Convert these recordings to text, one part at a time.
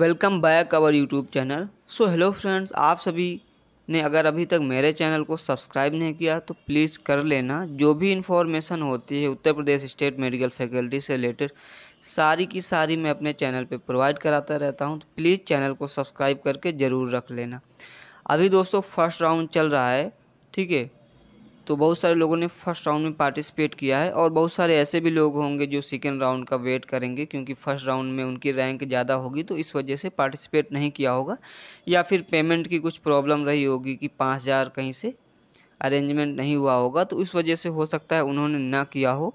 welcome back our YouTube channel so hello friends आप सभी ने अगर अभी तक मेरे चैनल को सब्सक्राइब नहीं किया तो प्लीज़ कर लेना जो भी इन्फॉर्मेशन होती है Uttar Pradesh state medical faculty से रिलेटेड सारी की सारी मैं अपने चैनल पे प्रोवाइड कराता रहता हूँ तो प्लीज़ चैनल को सब्सक्राइब करके ज़रूर रख लेना अभी दोस्तों फर्स्ट राउंड चल रहा है ठीक है तो बहुत सारे लोगों ने फर्स्ट राउंड में पार्टिसिपेट किया है और बहुत सारे ऐसे भी लोग होंगे जो सेकेंड राउंड का वेट करेंगे क्योंकि फर्स्ट राउंड में उनकी रैंक ज़्यादा होगी तो इस वजह से पार्टिसिपेट नहीं किया होगा या फिर पेमेंट की कुछ प्रॉब्लम रही होगी कि पाँच हज़ार कहीं से अरेंजमेंट नहीं हुआ होगा तो इस वजह से हो सकता है उन्होंने ना किया हो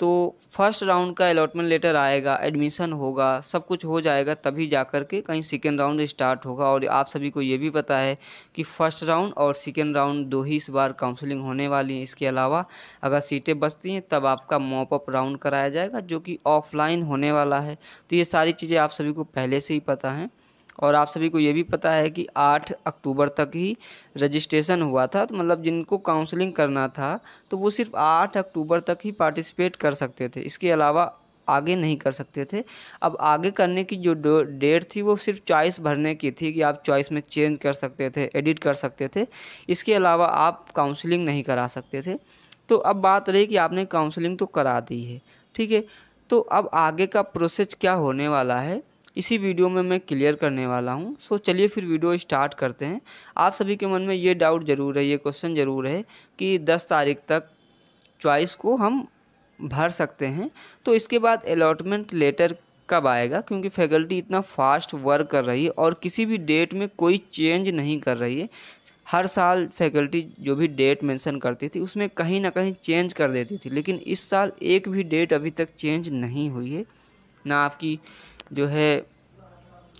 तो फर्स्ट राउंड का अलॉटमेंट लेटर आएगा एडमिशन होगा सब कुछ हो जाएगा तभी जा कर के कहीं सेकेंड राउंड स्टार्ट होगा और आप सभी को ये भी पता है कि फ़र्स्ट राउंड और सेकेंड राउंड दो ही इस बार काउंसलिंग होने वाली है इसके अलावा अगर सीटें बचती हैं तब आपका मॉपअप राउंड कराया जाएगा जो कि ऑफलाइन होने वाला है तो ये सारी चीज़ें आप सभी को पहले से ही पता हैं और आप सभी को ये भी पता है कि आठ अक्टूबर तक ही रजिस्ट्रेशन हुआ था तो मतलब जिनको काउंसलिंग करना था तो वो सिर्फ आठ अक्टूबर तक ही पार्टिसिपेट कर सकते थे इसके अलावा आगे नहीं कर सकते थे अब आगे करने की जो डेट थी वो सिर्फ चॉइस भरने की थी कि आप चॉइस में चेंज कर सकते थे एडिट कर सकते थे इसके अलावा आप काउंसलिंग नहीं करा सकते थे तो अब बात रही कि आपने काउंसलिंग तो करा दी है ठीक है तो अब आगे का प्रोसेस क्या होने वाला है इसी वीडियो में मैं क्लियर करने वाला हूँ सो चलिए फिर वीडियो स्टार्ट करते हैं आप सभी के मन में ये डाउट ज़रूर है ये क्वेश्चन ज़रूर है कि दस तारीख तक चॉइस को हम भर सकते हैं तो इसके बाद अलॉटमेंट लेटर कब आएगा क्योंकि फैकल्टी इतना फास्ट वर्क कर रही है और किसी भी डेट में कोई चेंज नहीं कर रही है हर साल फैकल्टी जो भी डेट मेंशन करती थी उसमें कहीं ना कहीं चेंज कर देती थी लेकिन इस साल एक भी डेट अभी तक चेंज नहीं हुई है ना आपकी जो है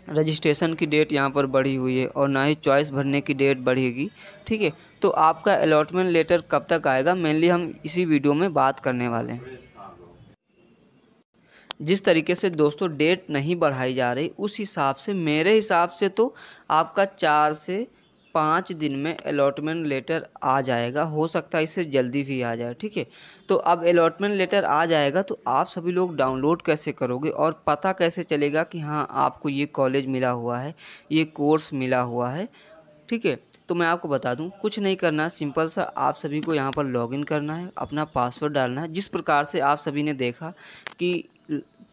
रजिस्ट्रेशन की डेट यहाँ पर बढ़ी हुई है और ना ही चॉइस भरने की डेट बढ़ेगी ठीक है तो आपका अलॉटमेंट लेटर कब तक आएगा मेनली हम इसी वीडियो में बात करने वाले हैं जिस तरीके से दोस्तों डेट नहीं बढ़ाई जा रही उस हिसाब से मेरे हिसाब से तो आपका चार से पाँच दिन में अलॉटमेंट लेटर आ जाएगा हो सकता है इससे जल्दी भी आ जाए ठीक है तो अब अलॉटमेंट लेटर आ जाएगा तो आप सभी लोग डाउनलोड कैसे करोगे और पता कैसे चलेगा कि हाँ आपको ये कॉलेज मिला हुआ है ये कोर्स मिला हुआ है ठीक है तो मैं आपको बता दूं कुछ नहीं करना सिंपल सा आप सभी को यहाँ पर लॉगिन करना है अपना पासवर्ड डालना है जिस प्रकार से आप सभी ने देखा कि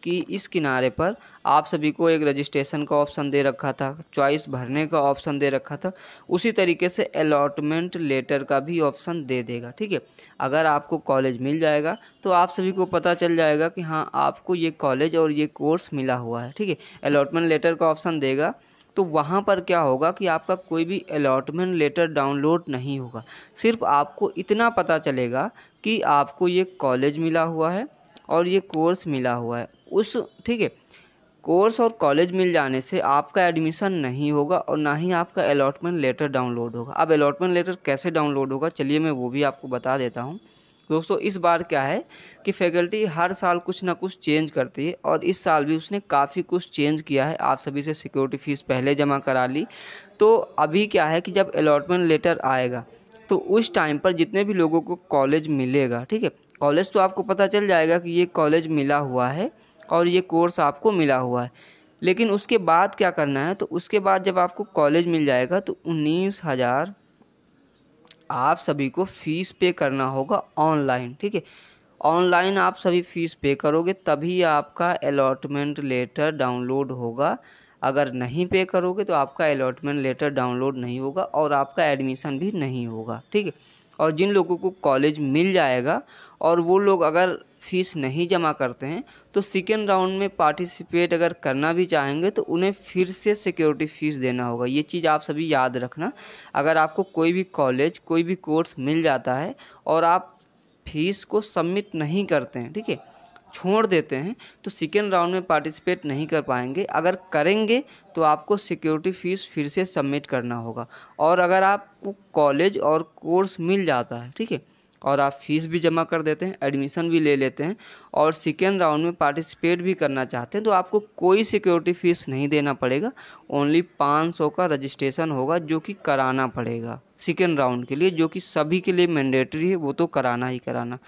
कि इस किनारे पर आप सभी को एक रजिस्ट्रेशन का ऑप्शन दे रखा था चॉइस भरने का ऑप्शन दे रखा था उसी तरीके से अलॉटमेंट लेटर का भी ऑप्शन दे देगा ठीक है अगर आपको कॉलेज मिल जाएगा तो आप सभी को पता चल जाएगा कि हाँ आपको ये कॉलेज और ये कोर्स मिला हुआ है ठीक है अलॉटमेंट लेटर का ऑप्शन देगा तो वहाँ पर क्या होगा कि आपका कोई भी अलॉटमेंट लेटर डाउनलोड नहीं होगा सिर्फ आपको इतना पता चलेगा कि आपको ये कॉलेज मिला हुआ है और ये कोर्स मिला हुआ है उस ठीक है कोर्स और कॉलेज मिल जाने से आपका एडमिशन नहीं होगा और ना ही आपका अलॉटमेंट लेटर डाउनलोड होगा अब अलॉटमेंट लेटर कैसे डाउनलोड होगा चलिए मैं वो भी आपको बता देता हूँ दोस्तों इस बार क्या है कि फैकल्टी हर साल कुछ ना कुछ चेंज करती है और इस साल भी उसने काफ़ी कुछ चेंज किया है आप सभी से सिक्योरिटी फ़ीस पहले जमा करा ली तो अभी क्या है कि जब अलॉटमेंट लेटर आएगा तो उस टाइम पर जितने भी लोगों को कॉलेज मिलेगा ठीक है कॉलेज तो आपको पता चल जाएगा कि ये कॉलेज मिला हुआ है और ये कोर्स आपको मिला हुआ है लेकिन उसके बाद क्या करना है तो उसके बाद जब आपको कॉलेज मिल जाएगा तो उन्नीस हज़ार आप सभी को फ़ीस पे करना होगा ऑनलाइन ठीक है ऑनलाइन आप सभी फ़ीस पे करोगे तभी आपका अलॉटमेंट लेटर डाउनलोड होगा अगर नहीं पे करोगे तो आपका अलॉटमेंट लेटर डाउनलोड नहीं होगा और आपका एडमिशन भी नहीं होगा ठीक है और जिन लोगों को कॉलेज मिल जाएगा और वो लोग अगर फ़ीस नहीं जमा करते हैं तो सेकेंड राउंड में पार्टिसिपेट अगर करना भी चाहेंगे तो उन्हें फिर से सिक्योरिटी फ़ीस देना होगा ये चीज़ आप सभी याद रखना अगर आपको कोई भी कॉलेज कोई भी कोर्स मिल जाता है और आप फीस को सबमिट नहीं करते हैं ठीक है छोड़ देते हैं तो सेकेंड राउंड में पार्टिसिपेट नहीं कर पाएंगे अगर करेंगे तो आपको सिक्योरिटी फ़ीस फिर से सबमिट करना होगा और अगर आपको कॉलेज और कोर्स मिल जाता है ठीक है और आप फीस भी जमा कर देते हैं एडमिशन भी ले लेते हैं और सेकेंड राउंड में पार्टिसिपेट भी करना चाहते हैं तो आपको कोई सिक्योरिटी फ़ीस नहीं देना पड़ेगा ओनली पाँच सौ का रजिस्ट्रेशन होगा जो कि कराना पड़ेगा सेकेंड राउंड के लिए जो कि सभी के लिए मैंडेटरी है वो तो कराना ही कराना